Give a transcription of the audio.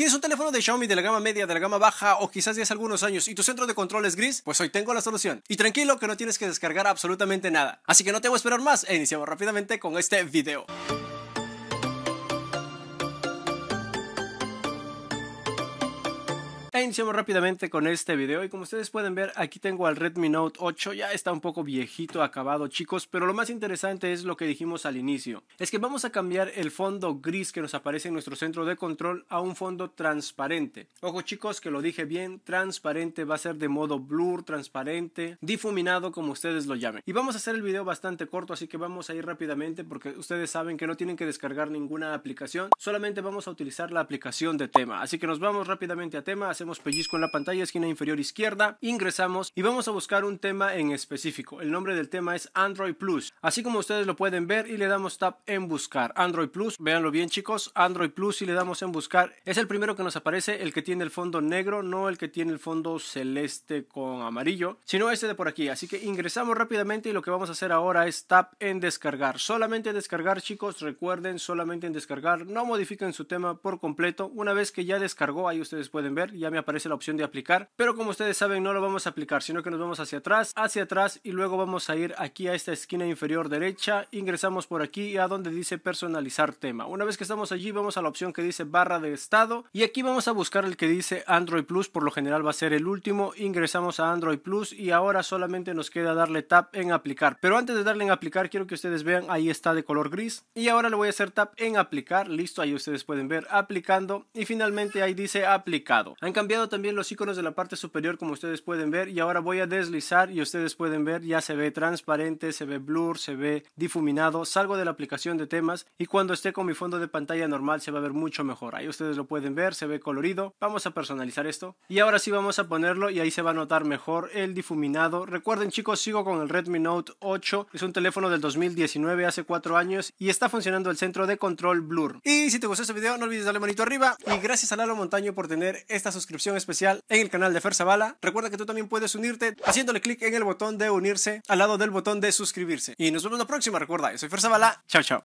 ¿Tienes un teléfono de Xiaomi de la gama media, de la gama baja o quizás de hace algunos años y tu centro de control es gris? Pues hoy tengo la solución. Y tranquilo que no tienes que descargar absolutamente nada. Así que no te voy a esperar más e iniciamos rápidamente con este video. iniciamos rápidamente con este video y como ustedes pueden ver aquí tengo al Redmi Note 8, ya está un poco viejito, acabado chicos, pero lo más interesante es lo que dijimos al inicio, es que vamos a cambiar el fondo gris que nos aparece en nuestro centro de control a un fondo transparente. Ojo chicos que lo dije bien, transparente va a ser de modo blur, transparente, difuminado como ustedes lo llamen. Y vamos a hacer el video bastante corto así que vamos a ir rápidamente porque ustedes saben que no tienen que descargar ninguna aplicación, solamente vamos a utilizar la aplicación de tema, así que nos vamos rápidamente a tema, hacemos pellizco en la pantalla, esquina inferior izquierda, ingresamos y vamos a buscar un tema en específico. El nombre del tema es Android Plus, así como ustedes lo pueden ver y le damos tap en buscar. Android Plus, véanlo bien chicos, Android Plus y le damos en buscar. Es el primero que nos aparece, el que tiene el fondo negro, no el que tiene el fondo celeste con amarillo, sino este de por aquí. Así que ingresamos rápidamente y lo que vamos a hacer ahora es tap en descargar. Solamente descargar chicos, recuerden solamente en descargar, no modifiquen su tema por completo. Una vez que ya descargó, ahí ustedes pueden ver, ya me aparece la opción de aplicar, pero como ustedes saben no lo vamos a aplicar, sino que nos vamos hacia atrás, hacia atrás y luego vamos a ir aquí a esta esquina inferior derecha, ingresamos por aquí a donde dice personalizar tema. Una vez que estamos allí vamos a la opción que dice barra de estado y aquí vamos a buscar el que dice Android Plus, por lo general va a ser el último, ingresamos a Android Plus y ahora solamente nos queda darle tap en aplicar, pero antes de darle en aplicar quiero que ustedes vean ahí está de color gris y ahora le voy a hacer tap en aplicar, listo, ahí ustedes pueden ver aplicando y finalmente ahí dice aplicado cambiado también los iconos de la parte superior como ustedes pueden ver y ahora voy a deslizar y ustedes pueden ver ya se ve transparente, se ve blur, se ve difuminado. Salgo de la aplicación de temas y cuando esté con mi fondo de pantalla normal se va a ver mucho mejor. Ahí ustedes lo pueden ver, se ve colorido. Vamos a personalizar esto y ahora sí vamos a ponerlo y ahí se va a notar mejor el difuminado. Recuerden chicos, sigo con el Redmi Note 8. Es un teléfono del 2019, hace cuatro años y está funcionando el centro de control blur. Y si te gustó este video no olvides darle manito arriba y gracias a Lalo Montaño por tener esta suscripción especial en el canal de Ferzabala. Recuerda que tú también puedes unirte haciéndole clic en el botón de unirse al lado del botón de suscribirse. Y nos vemos la próxima, recuerda, yo soy Ferzabala, chao chao.